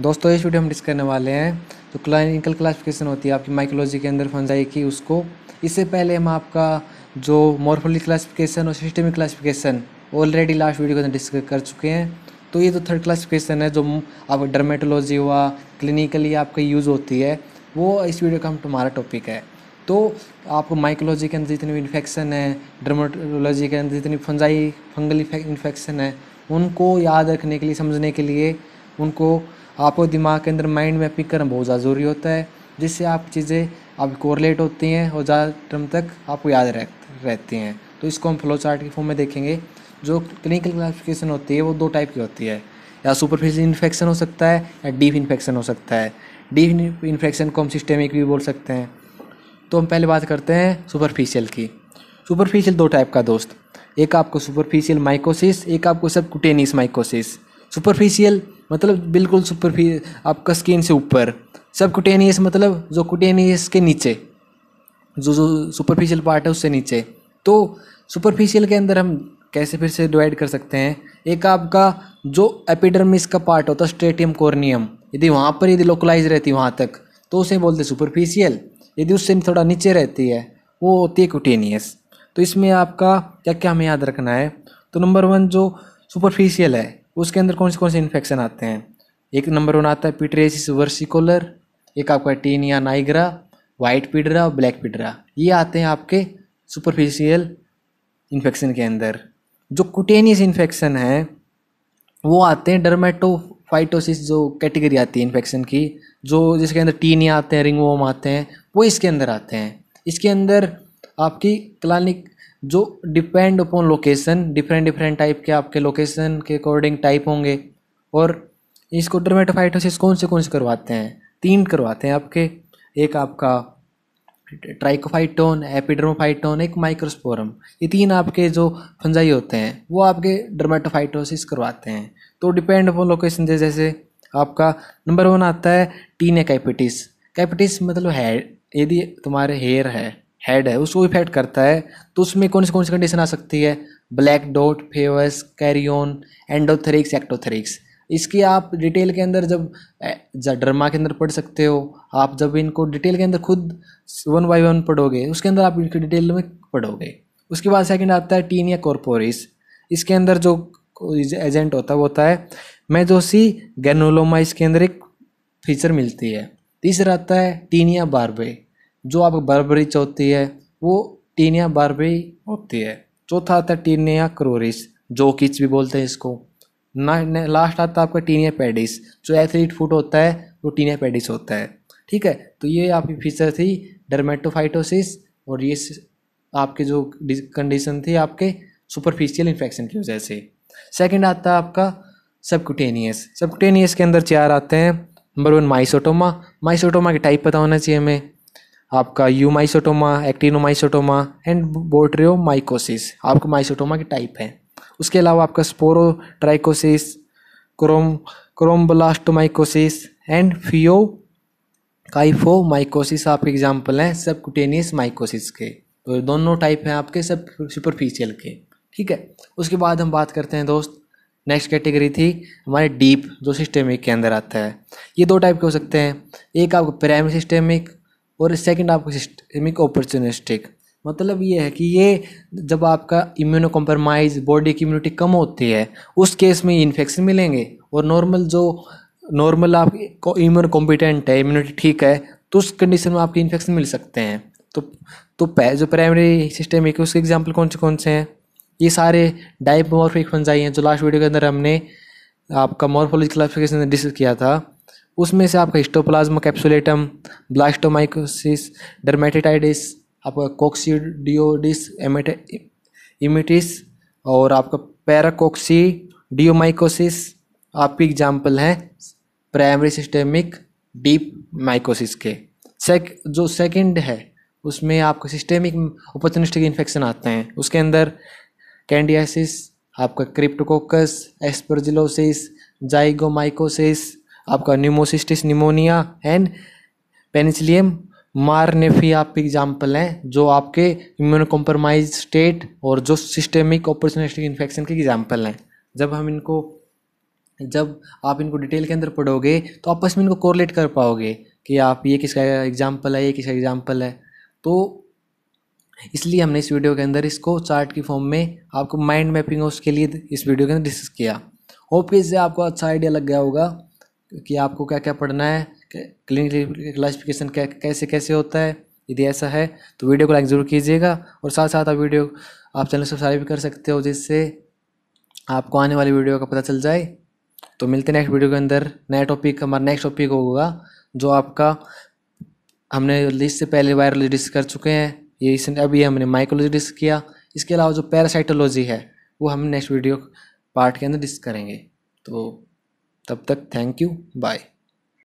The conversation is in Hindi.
दोस्तों इस वीडियो हम डिस्क करने वाले हैं जो क्लाइनिकल क्लासिफिकेशन होती है आपकी माइकोलॉजी के अंदर फंजाई की उसको इससे पहले हम आपका जो मॉर्फोलॉजी क्लासिफिकेशन और systemic classification already last video के अंदर डिस्कस कर चुके हैं तो ये जो थर्ड क्लासिफिकेशन है जो आप डर्मेटोलॉजी हुआ क्लिनिकली आपका यूज़ होती है वो इस वीडियो का हम तुम्हारा टॉपिक है तो आपको माइकोलॉजी के अंदर जितनी भी इन्फेक्शन है डर्मेटोलॉजी के अंदर जितनी फंजाई फंगल इन्फेक्शन है उनको याद रखने के लिए समझने के लिए उनको आपको दिमाग के अंदर माइंड मैपिंग करना बहुत ज़्यादा ज़रूरी होता है जिससे आप चीज़ें आप कोरलेट होती हैं और ज़्यादा टर्म तक आपको याद रह, रहती हैं तो इसको हम फ्लो चार्ट के फॉर्म में देखेंगे जो क्लिनिकल क्लासिफिकेशन होती है वो दो टाइप की होती है या सुपरफिशियल इन्फेक्शन हो सकता है या डीप इन्फेक्शन हो सकता है डीप इन्फेक्शन को हम सिस्टेमिक भी बोल सकते हैं तो हम पहले बात करते हैं सुपरफिशियल की सुपरफिशियल दो टाइप का दोस्त एक आपको सुपरफिशियल माइकोसिस एक आपको सब कुटेनिस माइकोसिस सुपरफिशियल मतलब बिल्कुल फी आपका स्किन से ऊपर सब कुटेनियस मतलब जो कुटेनियस के नीचे जो जो सुपरफिशियल पार्ट है उससे नीचे तो सुपरफिशियल के अंदर हम कैसे फिर से डिवाइड कर सकते हैं एक आपका जो एपिडर्मिस का पार्ट होता है स्ट्रेटियम कॉर्नियम यदि वहाँ पर यदि लोकलाइज रहती है वहाँ तक तो उसे बोलते सुपरफिशियल यदि उससे थोड़ा नीचे रहती है वो होती है कुटेनियस तो इसमें आपका क्या क्या हमें याद रखना है तो नंबर वन जो सुपरफिशियल है उसके अंदर कौन से कौन से इन्फेक्शन आते हैं एक नंबर वन आता है पिटरेसिस वर्सिकोलर एक आपका टीनिया नाइग्रा वाइट पिडरा और ब्लैक पिडरा ये आते हैं आपके सुपरफिशियल इन्फेक्शन के अंदर जो कुटेनियस इन्फेक्शन है वो आते हैं डर्मेटोफाइटोसिस जो कैटेगरी आती है इन्फेक्शन की जो जिसके अंदर टीनिया आते हैं रिंगवोम आते हैं वो इसके अंदर आते हैं इसके अंदर आपकी क्लानिक जो depend upon location different different type के आपके लोकेशन के अकॉर्डिंग टाइप होंगे और इसको तो डरमेटोफाइटोसिस कौन से कौन से करवाते हैं तीन करवाते हैं आपके एक आपका ट्राइकोफाइटोन एपिड्रोमोफाइटोन एक माइक्रोस्पोरम ये तीन आपके जो फंजाई होते हैं वो आपके डर्मेटोफाइटोसिस करवाते हैं तो डिपेंड अपॉन लोकेशन जैसे आपका नंबर वन आता है टीन कैपिटिस कैपिटिस मतलब है यदि तुम्हारे हेयर है हेड है उसको इफेक्ट करता है तो उसमें कौन सी कौन सी कंडीशन आ सकती है ब्लैक डॉट फेवस कैरियोन एंडोथेरिक्स एक्टोथेरिक्स इसकी आप डिटेल के अंदर जब ड्रमा के अंदर पढ़ सकते हो आप जब इनको डिटेल के अंदर खुद वन बाई वन पढ़ोगे उसके अंदर आप इनकी डिटेल में पढ़ोगे उसके बाद सेकंड आता है टीन या कॉरपोरिस इसके अंदर जो एजेंट होता है वो होता है मेजोसी गैनोलोमा इसके अंदर एक फीचर मिलती है तीसरा आता है टीनिया बारबे जो आप बर्बरी चौथी है वो टीनिया बर्बरी होती है चौथा आता है टीनिया क्रोरिस जो किच भी बोलते हैं इसको ना लास्ट आता है आपका टीनिया पेडिस जो एथलीट फूट होता है वो टीनिया पेडिस होता है ठीक है तो ये आपकी फीचर थी डर्मेटोफाइटोसिस और ये आपके जो कंडीशन थी आपके सुपरफिशियल इन्फेक्शन की वजह से सेकेंड आता है आपका सबकुटेनियस सबकुटेनियस के अंदर चार आते हैं नंबर वन माइसोटोमा माइसोटोमा के टाइप पता होना चाहिए हमें आपका यूमाइसोटोमा एक्टिनोमाइसोटोमा एंड बोट्रियो माइकोसिस आपका माइसोटोमा के टाइप हैं उसके अलावा आपका sporotrichosis chromo chromoblastomycosis and phaeomycosis आपके एग्जाम्पल हैं सब कुटेनियस माइकोसिस के तो दोनों टाइप हैं आपके सब सुपरफिशियल के ठीक है उसके बाद हम बात करते हैं दोस्त नेक्स्ट कैटेगरी थी हमारे डीप जो सिस्टेमिक के अंदर आता है ये दो टाइप के हो सकते हैं एक आपका प्राइमरी सिस्टेमिक और सेकंड आपको सिस्टमिक अपॉर्चुनिस्टिक मतलब ये है कि ये जब आपका इम्यूनो कॉम्प्रोमाइज बॉडी की इम्यूनिटी कम होती है उस केस में इन्फेक्शन मिलेंगे और नॉर्मल जो नॉर्मल आप इम्यून कॉम्पिटेंट है इम्यूनिटी ठीक है तो उस कंडीशन में आपके इन्फेक्शन मिल सकते हैं तो तो जो प्राइमरी सिस्टम है उसके एग्जाम्पल कौन से कौन से हैं ये सारे डाइपमॉर्फिक फंजाई हैं जो लास्ट वीडियो के अंदर हमने आपका मॉर्फोलॉजी क्लासिफिकेशन डिस्कस किया था उसमें से आपका हिस्टोप्लाज्मा कैप्सुलेटम ब्लास्टोमाइकोसिस डर्मेटिटाइडिस आपका कोक्सीडियोडिस इमिटिस और आपका पैराकोक्सी डियोमाइकोसिस आपकी एग्जाम्पल है प्राइमरी सिस्टेमिक डीप माइकोसिस के सेक जो सेकंड है उसमें आपका सिस्टेमिक ओपोचनिस्टिक इन्फेक्शन आते हैं उसके अंदर कैंडियासिस आपका क्रिप्टोकोकस एस्पर्जिलोसिस जाइगोमाइकोसिस आपका pneumocystis pneumonia and penicillium marneffei आप एग्जाम्पल हैं जो आपके इम्यूनो कॉम्प्रोमाइज स्टेट और जो सिस्टेमिक ऑपरचुनिस्टिक इन्फेक्शन के एग्जाम्पल हैं जब हम इनको जब आप इनको डिटेल के अंदर पढ़ोगे तो आपस में इनको कोरलेट कर पाओगे कि आप ये किसका एग्जाम्पल है ये किसका एग्जाम्पल है तो इसलिए हमने इस वीडियो के अंदर इसको चार्ट की फॉर्म में आपको माइंड मैपिंग उसके लिए इस वीडियो के अंदर डिस्कस किया होप कि इससे आपको अच्छा आइडिया लग गया होगा कि आपको क्या क्या पढ़ना है क्लिनिकल क्लासिफिकेशन क्या कैसे कैसे होता है यदि ऐसा है तो वीडियो को लाइक ज़रूर कीजिएगा और साथ साथ आप वीडियो आप चैनल सब्सक्राइब भी कर सकते हो जिससे आपको आने वाली वीडियो का पता चल जाए तो मिलते नेक्स्ट वीडियो के अंदर नया टॉपिक हमारा नेक्स्ट टॉपिक होगा जो आपका हमने लिस्ट से पहले वायरोलॉजी डिस्क कर चुके हैं ये रिसेंट अभी हमने माइकोलॉजी डिस्क किया इसके अलावा जो पैरासाइटोलॉजी है वो हम नेक्स्ट वीडियो पार्ट के अंदर डिस्क करेंगे तो तब तक थैंक यू बाय